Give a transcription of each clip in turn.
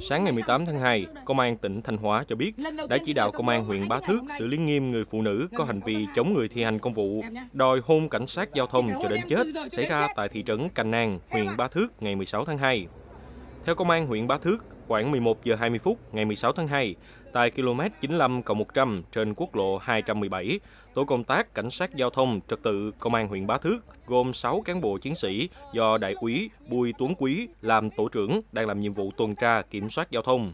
Sáng ngày 18 tháng 2, Công an tỉnh Thanh Hóa cho biết đã chỉ đạo Công an huyện Bá Thước xử lý nghiêm người phụ nữ có hành vi chống người thi hành công vụ, đòi hôn cảnh sát giao thông cho đến chết xảy ra tại thị trấn Cành Nàng, huyện Bá Thước ngày 16 tháng 2. Theo Công an huyện Bá Thước, khoảng 11 giờ 20 phút ngày 16 tháng 2, tại km 95 100 trên quốc lộ 217, tổ công tác cảnh sát giao thông trật tự công an huyện Bá Thước gồm 6 cán bộ chiến sĩ do đại úy Bùi Tuấn Quý làm tổ trưởng đang làm nhiệm vụ tuần tra kiểm soát giao thông.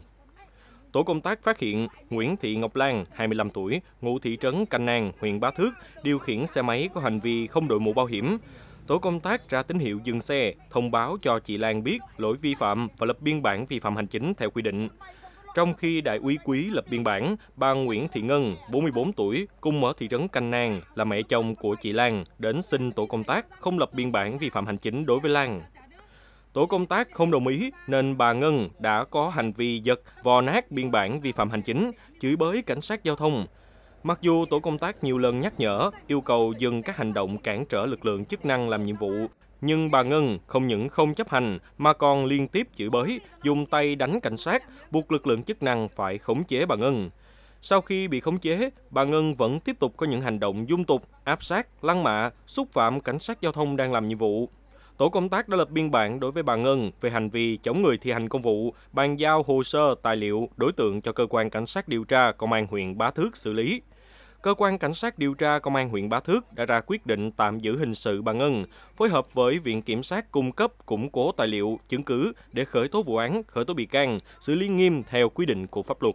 Tổ công tác phát hiện Nguyễn Thị Ngọc Lan, 25 tuổi, ngụ thị trấn Canh An, huyện Bá Thước, điều khiển xe máy có hành vi không đội mũ bảo hiểm. Tổ công tác ra tín hiệu dừng xe, thông báo cho chị Lan biết lỗi vi phạm và lập biên bản vi phạm hành chính theo quy định. Trong khi đại úy quý lập biên bản, bà Nguyễn Thị Ngân, 44 tuổi, cùng ở thị trấn Canh Nang, là mẹ chồng của chị Lan, đến xin tổ công tác không lập biên bản vi phạm hành chính đối với Lan. Tổ công tác không đồng ý nên bà Ngân đã có hành vi giật vò nát biên bản vi phạm hành chính, chửi bới cảnh sát giao thông, Mặc dù tổ công tác nhiều lần nhắc nhở, yêu cầu dừng các hành động cản trở lực lượng chức năng làm nhiệm vụ, nhưng bà Ngân không những không chấp hành mà còn liên tiếp chửi bới, dùng tay đánh cảnh sát, buộc lực lượng chức năng phải khống chế bà Ngân. Sau khi bị khống chế, bà Ngân vẫn tiếp tục có những hành động dung tục, áp sát, lăng mạ, xúc phạm cảnh sát giao thông đang làm nhiệm vụ. Tổ công tác đã lập biên bản đối với bà Ngân về hành vi chống người thi hành công vụ, bàn giao hồ sơ, tài liệu, đối tượng cho cơ quan cảnh sát điều tra công an huyện Bá Thước xử lý cơ quan cảnh sát điều tra công an huyện Bá Thước đã ra quyết định tạm giữ hình sự bà Ngân, phối hợp với viện kiểm sát cung cấp củng cố tài liệu, chứng cứ để khởi tố vụ án, khởi tố bị can, xử lý nghiêm theo quy định của pháp luật.